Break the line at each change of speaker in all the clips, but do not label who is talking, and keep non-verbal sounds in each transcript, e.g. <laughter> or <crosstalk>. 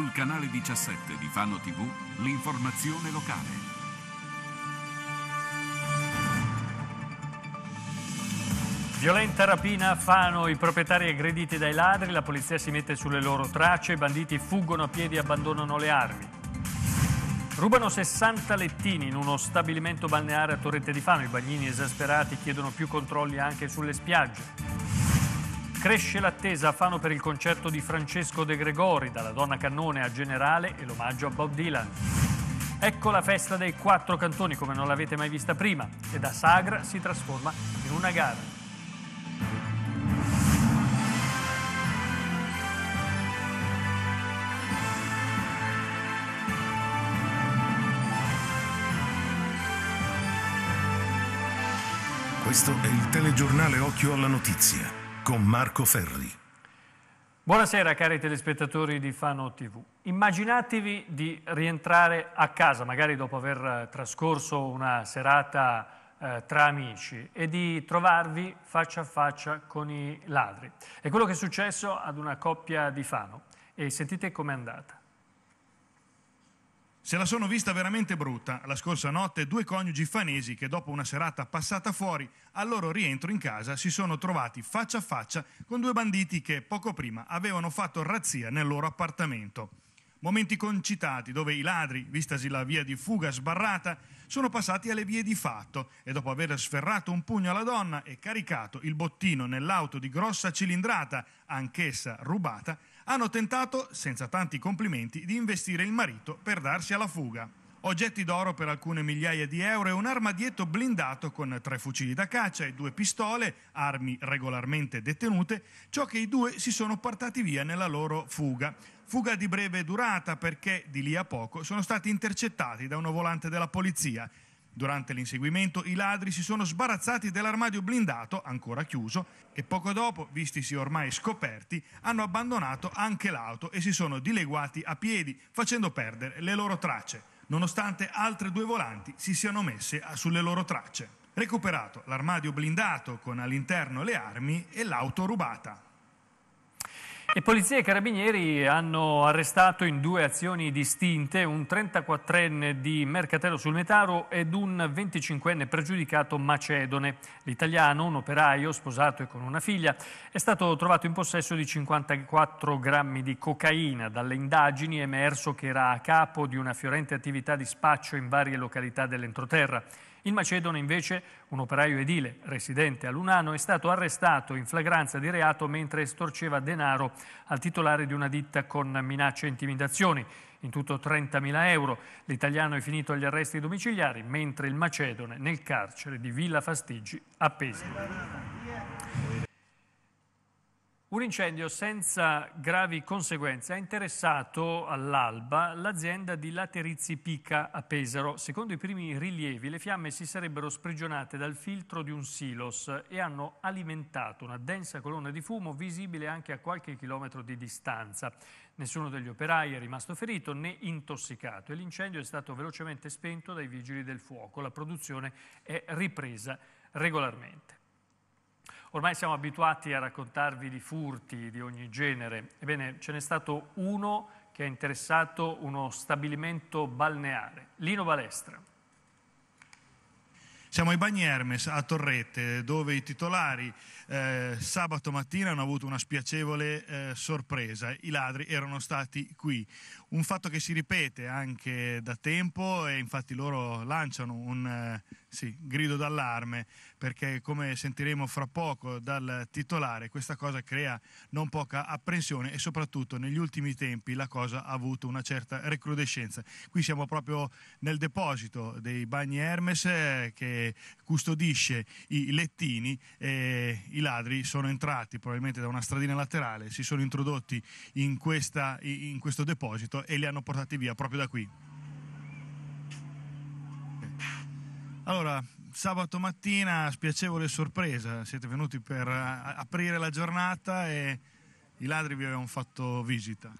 Sul canale 17 di Fano TV, l'informazione locale. Violenta rapina a Fano, i proprietari aggrediti dai ladri, la polizia si mette sulle loro tracce, i banditi fuggono a piedi e abbandonano le armi. Rubano 60 lettini in uno stabilimento balneare a Torrette di Fano, i bagnini esasperati chiedono più controlli anche sulle spiagge. Cresce l'attesa a Fano per il concerto di Francesco De Gregori, dalla donna cannone a generale e l'omaggio a Bob Dylan. Ecco la festa dei quattro cantoni come non l'avete mai vista prima e da sagra si trasforma in una gara.
Questo è il telegiornale Occhio alla Notizia con Marco Ferri.
Buonasera cari telespettatori di Fano TV. Immaginatevi di rientrare a casa, magari dopo aver eh, trascorso una serata eh, tra amici, e di trovarvi faccia a faccia con i ladri. È quello che è successo ad una coppia di Fano e sentite com'è andata.
Se la sono vista veramente brutta la scorsa notte due coniugi fanesi che dopo una serata passata fuori al loro rientro in casa si sono trovati faccia a faccia con due banditi che poco prima avevano fatto razzia nel loro appartamento. Momenti concitati dove i ladri, vistasi la via di fuga sbarrata, sono passati alle vie di fatto e dopo aver sferrato un pugno alla donna e caricato il bottino nell'auto di grossa cilindrata, anch'essa rubata, hanno tentato, senza tanti complimenti, di investire il marito per darsi alla fuga. Oggetti d'oro per alcune migliaia di euro e un armadietto blindato con tre fucili da caccia e due pistole, armi regolarmente detenute, ciò che i due si sono portati via nella loro fuga. Fuga di breve durata perché di lì a poco sono stati intercettati da uno volante della polizia Durante l'inseguimento i ladri si sono sbarazzati dell'armadio blindato, ancora chiuso, e poco dopo, vistisi ormai scoperti, hanno abbandonato anche l'auto e si sono dileguati a piedi, facendo perdere le loro tracce, nonostante altre due volanti si siano messe ah, sulle loro tracce. Recuperato l'armadio blindato con all'interno le armi e l'auto rubata.
E polizia e carabinieri hanno arrestato in due azioni distinte un 34enne di Mercatello sul Metaro ed un 25enne pregiudicato macedone. L'italiano, un operaio sposato e con una figlia, è stato trovato in possesso di 54 grammi di cocaina. Dalle indagini è emerso che era a capo di una fiorente attività di spaccio in varie località dell'entroterra. Il Macedone invece un operaio edile residente a Lunano è stato arrestato in flagranza di reato mentre estorceva denaro al titolare di una ditta con minacce e intimidazioni. In tutto 30.000 euro. L'italiano è finito agli arresti domiciliari mentre il Macedone nel carcere di Villa Fastigi a Pesaro. Un incendio senza gravi conseguenze ha interessato all'alba l'azienda di Laterizi Pica a Pesaro. Secondo i primi rilievi le fiamme si sarebbero sprigionate dal filtro di un silos e hanno alimentato una densa colonna di fumo visibile anche a qualche chilometro di distanza. Nessuno degli operai è rimasto ferito né intossicato e l'incendio è stato velocemente spento dai vigili del fuoco. La produzione è ripresa regolarmente. Ormai siamo abituati a raccontarvi di furti di ogni genere. Ebbene, ce n'è stato uno che ha interessato uno stabilimento balneare. Lino Balestra.
Siamo ai Bagni Hermes a Torrette, dove i titolari eh, sabato mattina hanno avuto una spiacevole eh, sorpresa. I ladri erano stati qui. Un fatto che si ripete anche da tempo e infatti loro lanciano un eh, sì, grido d'allarme, perché come sentiremo fra poco dal titolare, questa cosa crea non poca apprensione e soprattutto negli ultimi tempi la cosa ha avuto una certa recrudescenza. Qui siamo proprio nel deposito dei bagni Hermes eh, che custodisce i lettini e i ladri sono entrati probabilmente da una stradina laterale, si sono introdotti in, questa, in questo deposito e li hanno portati via proprio da qui. Allora, sabato mattina, spiacevole sorpresa, siete venuti per eh, aprire la giornata e i ladri vi avevano fatto visita.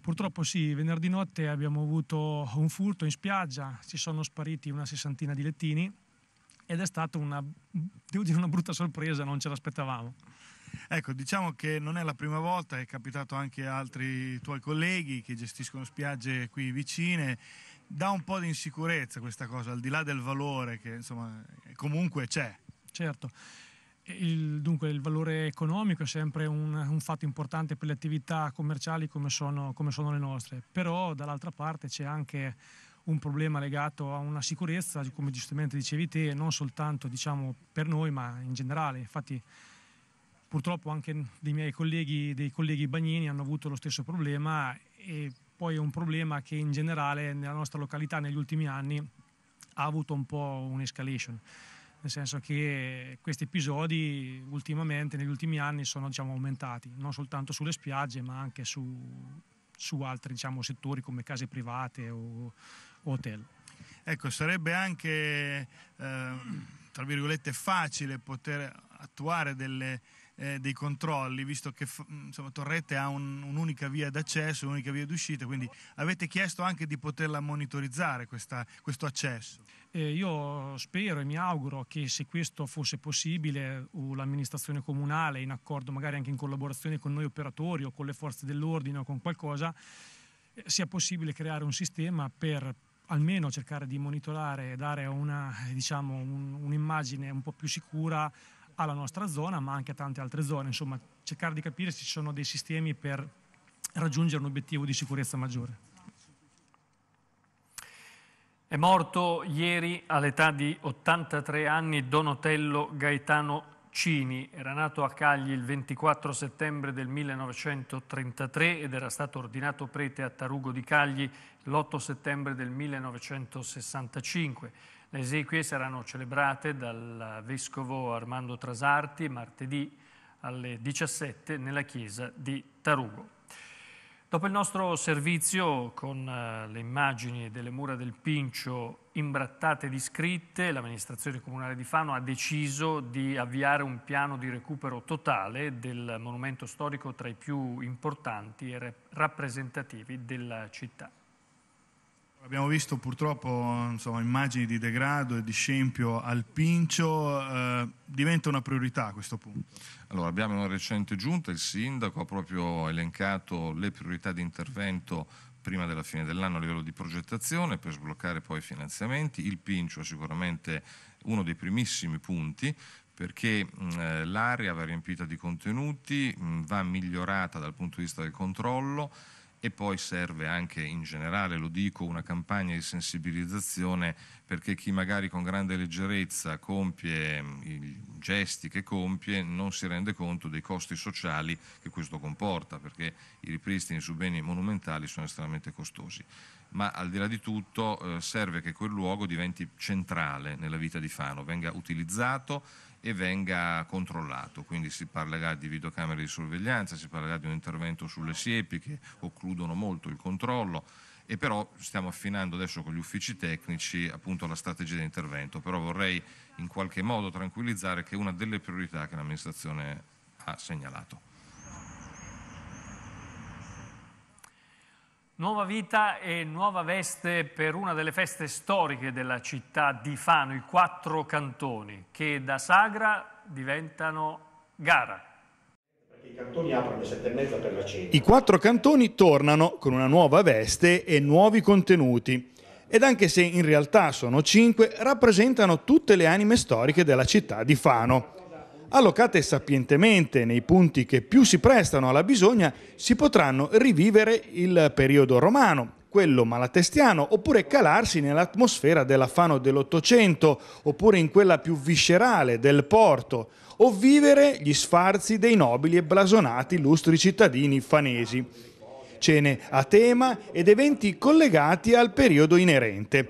Purtroppo sì, venerdì notte
abbiamo avuto un furto in spiaggia, ci sono spariti una sessantina di lettini ed è
stata una, devo dire, una brutta sorpresa, non ce l'aspettavamo. Ecco, diciamo che non è la prima volta, è capitato anche a altri tuoi colleghi che gestiscono spiagge qui vicine dà un po' di insicurezza questa cosa, al di là del valore che insomma comunque c'è. Certo. Il, dunque il valore economico è sempre
un, un, fatto importante per le attività commerciali come sono, come sono le nostre, però dall'altra parte c'è anche un problema legato a una sicurezza, come giustamente dicevi te, non soltanto diciamo, per noi ma in generale. Infatti purtroppo anche dei miei colleghi, dei colleghi bagnini hanno avuto lo stesso problema e poi è un problema che in generale nella nostra località negli ultimi anni ha avuto un po' un'escalation nel senso che questi episodi ultimamente, negli ultimi anni, sono diciamo, aumentati, non soltanto sulle spiagge, ma anche su, su altri diciamo, settori come case
private o, o hotel. Ecco, sarebbe anche, eh, tra virgolette, facile poter attuare delle eh, dei controlli, visto che mm, insomma, Torrette ha un, un'unica via d'accesso, un'unica via d'uscita, quindi avete chiesto anche di poterla monitorizzare questa, questo accesso. Eh, io spero e
mi auguro che se questo fosse possibile o l'amministrazione comunale, in accordo magari anche in collaborazione con noi operatori o con le forze dell'ordine o con qualcosa, eh, sia possibile creare un sistema per almeno cercare di monitorare e dare una, diciamo, un, un'immagine un po' più sicura alla nostra zona, ma anche a tante altre zone. Insomma, cercare di capire se ci sono dei sistemi per raggiungere un obiettivo di sicurezza maggiore.
È morto ieri all'età di 83 anni Donotello Gaetano Cini. Era nato a Cagli il 24 settembre del 1933 ed era stato ordinato prete a Tarugo di Cagli l'8 settembre del 1965. Le esequie saranno celebrate dal vescovo Armando Trasarti martedì alle 17 nella chiesa di Tarugo. Dopo il nostro servizio con eh, le immagini delle mura del Pincio imbrattate di scritte, l'amministrazione comunale di Fano ha deciso di avviare un piano di recupero totale del monumento storico tra i più importanti e rappresentativi della città.
Abbiamo visto purtroppo insomma, immagini di degrado e di scempio al Pincio, eh, diventa una priorità a questo punto.
Allora, abbiamo una recente giunta, il sindaco ha proprio elencato le priorità di intervento prima della fine dell'anno a livello di progettazione per sbloccare poi i finanziamenti. Il Pincio è sicuramente uno dei primissimi punti perché mh, eh, l'area va riempita di contenuti, mh, va migliorata dal punto di vista del controllo e poi serve anche in generale, lo dico, una campagna di sensibilizzazione perché chi magari con grande leggerezza compie mm, gesti che compie non si rende conto dei costi sociali che questo comporta, perché i ripristini su beni monumentali sono estremamente costosi. Ma al di là di tutto eh, serve che quel luogo diventi centrale nella vita di Fano, venga utilizzato e venga controllato. Quindi si parlerà di videocamere di sorveglianza, si parlerà di un intervento sulle siepi che occludono molto il controllo e però stiamo affinando adesso con gli uffici tecnici appunto la strategia di intervento, però vorrei in qualche modo tranquillizzare che è una delle priorità che l'amministrazione ha segnalato.
Nuova vita e nuova veste per una delle feste storiche della città di Fano, i quattro cantoni, che da sagra diventano gara. I
quattro cantoni tornano con una nuova veste e nuovi contenuti. Ed anche se in realtà sono cinque, rappresentano tutte le anime storiche della città di Fano. Allocate sapientemente nei punti che più si prestano alla bisogna, si potranno rivivere il periodo romano, quello malatestiano, oppure calarsi nell'atmosfera della Fano dell'Ottocento, oppure in quella più viscerale del porto, o vivere gli sfarzi dei nobili e blasonati lustri cittadini fanesi. Cene a tema ed eventi collegati al periodo inerente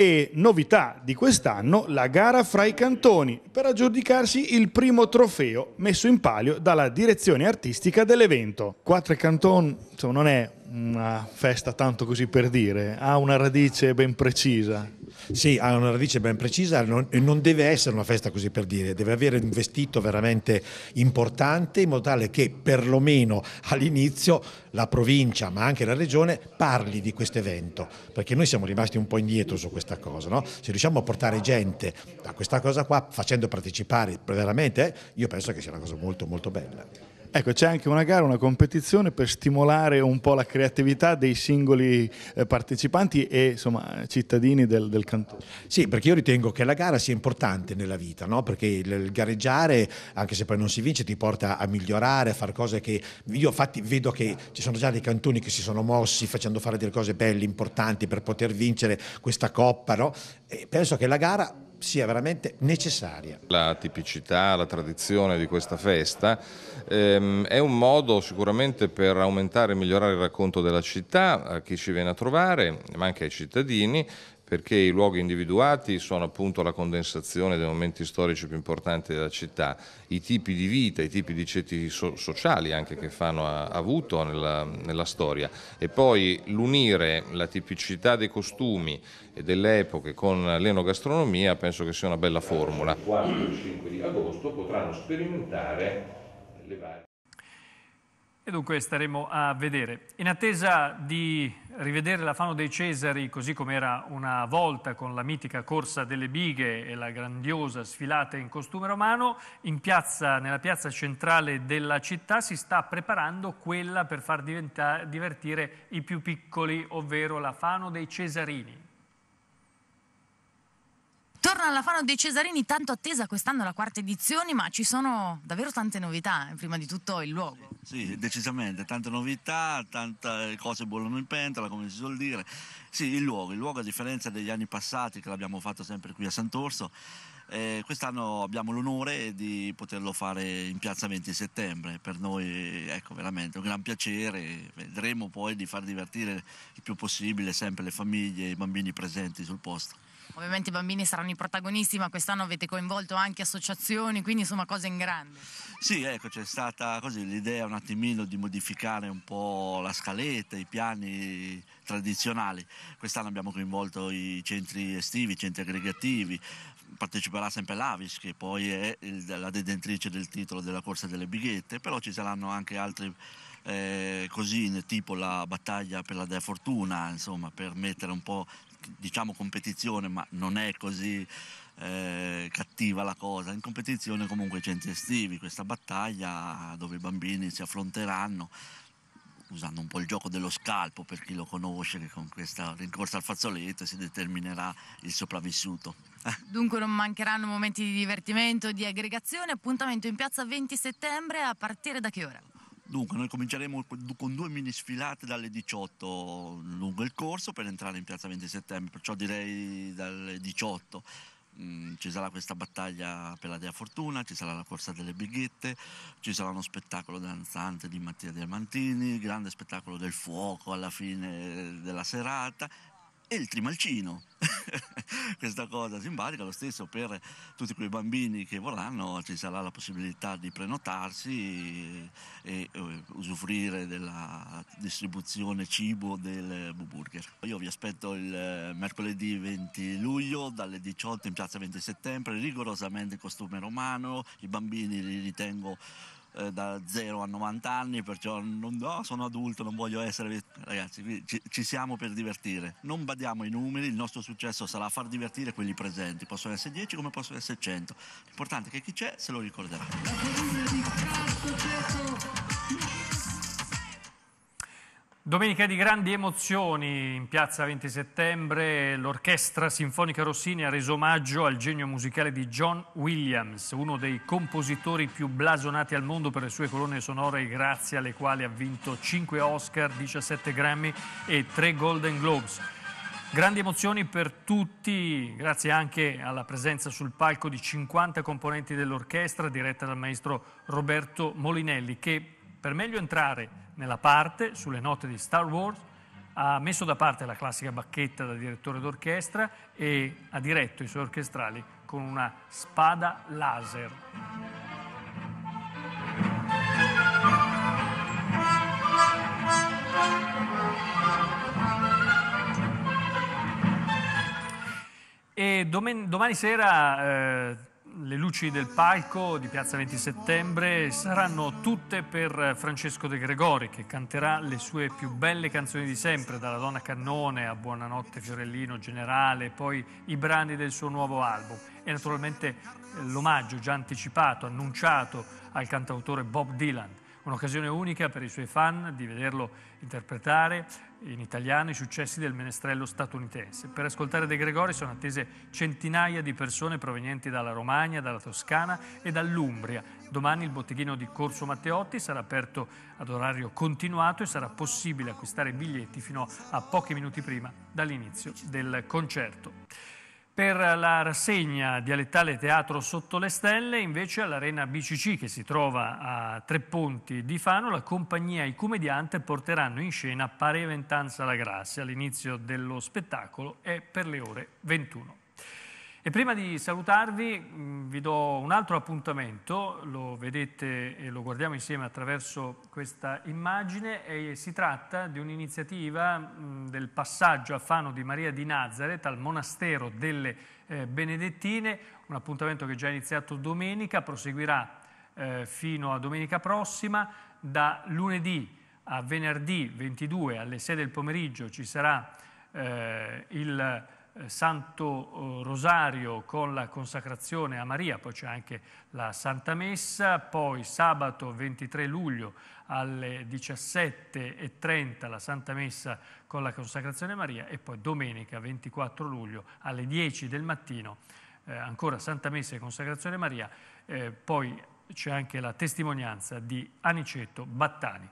e novità di quest'anno la gara fra i cantoni per aggiudicarsi il primo trofeo messo in palio dalla direzione artistica dell'evento. Quattro Canton cioè, non è una festa tanto così per dire, ha una radice ben precisa. Sì, ha una radice ben precisa non, non deve essere una festa così per dire, deve avere un vestito veramente importante in modo tale che perlomeno all'inizio la provincia ma anche la regione parli di questo evento, perché noi siamo rimasti un po' indietro su questa cosa, no? se riusciamo a portare gente a questa cosa qua facendo partecipare veramente, eh, io penso che sia una cosa molto molto bella. Ecco, c'è anche una gara, una competizione per stimolare un po' la creatività dei singoli eh, partecipanti e insomma, cittadini del, del cantone. Sì, perché io ritengo che la gara sia importante nella vita, no? perché il, il, gareggiare, anche se poi non si vince, ti porta a migliorare, a fare cose che... Io infatti vedo che ci sono già dei cantoni che si sono mossi facendo fare delle cose belle, importanti per poter vincere questa coppa. No? penso che la gara sia veramente
necessaria.
La tipicità, la tradizione di questa festa ehm, è un modo sicuramente per aumentare e migliorare il racconto della città a chi ci viene a trovare, ma anche ai cittadini, perché i luoghi individuati sono appunto la condensazione dei momenti storici più importanti della città, i tipi di vita, i tipi di ceti so sociali anche che fanno avuto nella, nella storia e poi l'unire la tipicità dei costumi e delle epoche con l'enogastronomia penso che sia una bella formula. Il 4 e 5 di agosto potranno sperimentare le varie...
E dunque staremo a vedere. In attesa di rivedere la Fano dei Cesari, così come era una volta con la mitica corsa delle bighe e la grandiosa sfilata in costume romano, in piazza, nella piazza centrale della città si sta preparando quella per far divertire i più piccoli, ovvero la Fano dei Cesarini.
Torna alla Fano dei Cesarini, tanto attesa quest'anno la quarta edizione, ma ci sono davvero tante novità, eh, prima di tutto il luogo.
Sì, sì decisamente, tante novità, tante eh, cose bollono in pentola, come si suol dire. Sì, il luogo, il luogo a differenza degli anni passati che l'abbiamo fatto sempre qui a Sant'Orso, eh, quest'anno abbiamo l'onore di poterlo fare in piazza 20 settembre, per noi ecco veramente un gran piacere, vedremo poi di far divertire il più possibile sempre le famiglie e i bambini presenti sul posto
ovviamente i bambini saranno i protagonisti, ma quest'anno avete coinvolto anche associazioni, quindi insomma cose in grande.
Sì, ecco, c'è stata così l'idea un attimino di modificare un po' la scaletta, i piani tradizionali. Quest'anno abbiamo coinvolto i centri estivi, i centri aggregativi, parteciperà sempre l'Avis che poi è il, la detentrice del titolo della corsa delle bighette, però ci saranno anche altri. eh, cosine tipo la battaglia per la Dea Fortuna, insomma per mettere un po' diciamo competizione, ma non è così eh, cattiva la cosa, in competizione comunque i centri estivi, questa battaglia dove i bambini si affronteranno usando un po' il gioco dello scalpo per chi lo conosce, che con questa rincorsa al fazzoletto si determinerà il sopravvissuto.
Eh. Dunque non mancheranno momenti di divertimento, di aggregazione, appuntamento in piazza 20 settembre a partire da che ora?
Dunque, noi cominceremo con due mini sfilate dalle 18 lungo il corso per entrare in piazza 20 settembre, perciò direi dalle 18 mm, ci sarà questa battaglia per la Dea Fortuna, ci sarà la corsa delle bighette, ci sarà uno spettacolo danzante di Mattia Diamantini, grande spettacolo del fuoco alla fine della serata e il trimalcino. <laughs> Questa cosa simpatica, lo stesso per tutti quei bambini che vorranno, ci sarà la possibilità di prenotarsi e, e eh, usufruire della distribuzione cibo del Buburger. Io vi aspetto il eh, mercoledì 20 luglio dalle 18 in piazza 20 settembre, rigorosamente in costume romano, i bambini li ritengo eh, da 0 a 90 anni, perciò non, no, sono adulto, non voglio essere... Ragazzi, ci, ci, siamo per divertire. Non badiamo i numeri, il nostro successo sarà far divertire quelli presenti. Possono essere 10 come possono essere 100. L'importante è che chi c'è se lo
ricorderà. Domenica di grandi emozioni in piazza 20 settembre, l'Orchestra Sinfonica Rossini ha reso omaggio al genio musicale di John Williams, uno dei compositori più blasonati al mondo per le sue colonne sonore grazie alle quali ha vinto 5 Oscar, 17 Grammy e 3 Golden Globes. Grandi emozioni per tutti, grazie anche alla presenza sul palco di 50 componenti dell'orchestra diretta dal maestro Roberto Molinelli che per meglio entrare nella parte sulle note di Star Wars ha messo da parte la classica bacchetta da direttore d'orchestra e ha diretto i suoi orchestrali con una spada laser. E domani, domani sera eh, le luci del palco di Piazza 20 Settembre saranno tutte per Francesco De Gregori che canterà le sue più belle canzoni di sempre, dalla Donna Cannone a Buonanotte Fiorellino Generale, poi i brani del suo nuovo album e naturalmente eh, l'omaggio già anticipato, annunciato al cantautore Bob Dylan un'occasione unica per i suoi fan di vederlo interpretare in italiano i successi del menestrello statunitense. Per ascoltare De Gregori sono attese centinaia di persone provenienti dalla Romagna, dalla Toscana e dall'Umbria. Domani il botteghino di Corso Matteotti sarà aperto ad orario continuato e sarà possibile acquistare biglietti fino a pochi minuti prima dall'inizio del concerto. Per la rassegna dialettale Teatro Sotto le Stelle, invece all'Arena BCC che si trova a Tre Ponti di Fano, la compagnia e il comediante porteranno in scena Pareventanza la Grassi all'inizio dello spettacolo è per le ore 21. E prima di salutarvi mm, vi do un altro appuntamento, lo vedete e lo guardiamo insieme attraverso questa immagine e si tratta di un'iniziativa mm, del passaggio a Fano di Maria di Nazareth al monastero delle eh, Benedettine, un appuntamento che è già iniziato domenica, proseguirà eh, fino a domenica prossima, da lunedì a venerdì 22 alle 6 del pomeriggio ci sarà eh, il eh, Santo eh, Rosario con la consacrazione a Maria, poi c'è anche la Santa Messa, poi sabato 23 luglio alle 17.30 la Santa Messa con la consacrazione a Maria e poi domenica 24 luglio alle 10 del mattino eh, ancora Santa Messa e consacrazione a Maria, eh, poi c'è anche la testimonianza di Aniceto Battani.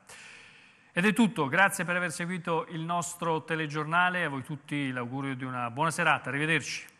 Ed è tutto, grazie per aver seguito il nostro telegiornale, a voi tutti l'augurio di una buona serata, arrivederci.